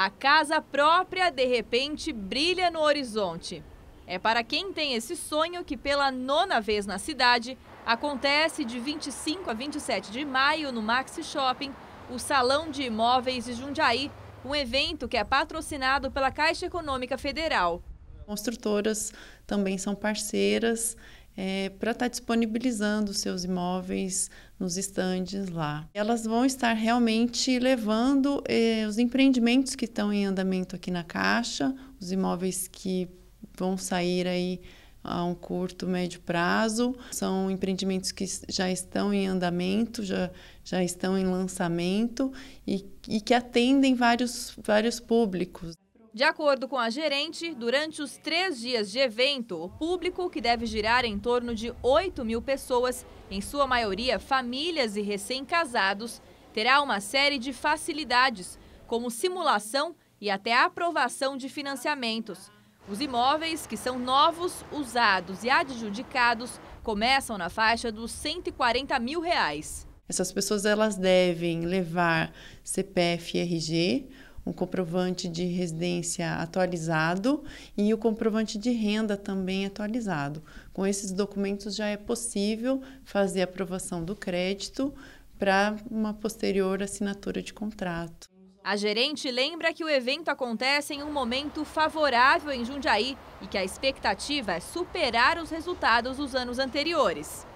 A casa própria, de repente, brilha no horizonte. É para quem tem esse sonho que, pela nona vez na cidade, acontece de 25 a 27 de maio no Maxi Shopping o Salão de Imóveis de Jundiaí, um evento que é patrocinado pela Caixa Econômica Federal. Construtoras também são parceiras é, para estar tá disponibilizando seus imóveis nos estandes lá. Elas vão estar realmente levando é, os empreendimentos que estão em andamento aqui na Caixa, os imóveis que vão sair aí a um curto, médio prazo. São empreendimentos que já estão em andamento, já, já estão em lançamento e, e que atendem vários, vários públicos. De acordo com a gerente, durante os três dias de evento, o público, que deve girar em torno de 8 mil pessoas, em sua maioria famílias e recém-casados, terá uma série de facilidades, como simulação e até aprovação de financiamentos. Os imóveis, que são novos, usados e adjudicados, começam na faixa dos 140 mil reais. Essas pessoas elas devem levar CPF e RG, um comprovante de residência atualizado e o comprovante de renda também atualizado. Com esses documentos já é possível fazer a aprovação do crédito para uma posterior assinatura de contrato. A gerente lembra que o evento acontece em um momento favorável em Jundiaí e que a expectativa é superar os resultados dos anos anteriores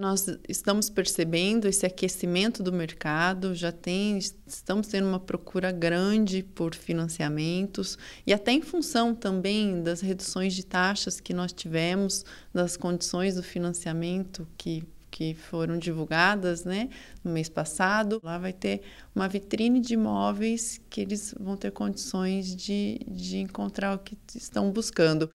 nós estamos percebendo esse aquecimento do mercado, já tem, estamos tendo uma procura grande por financiamentos e até em função também das reduções de taxas que nós tivemos, das condições do financiamento que que foram divulgadas né, no mês passado. Lá vai ter uma vitrine de imóveis que eles vão ter condições de, de encontrar o que estão buscando.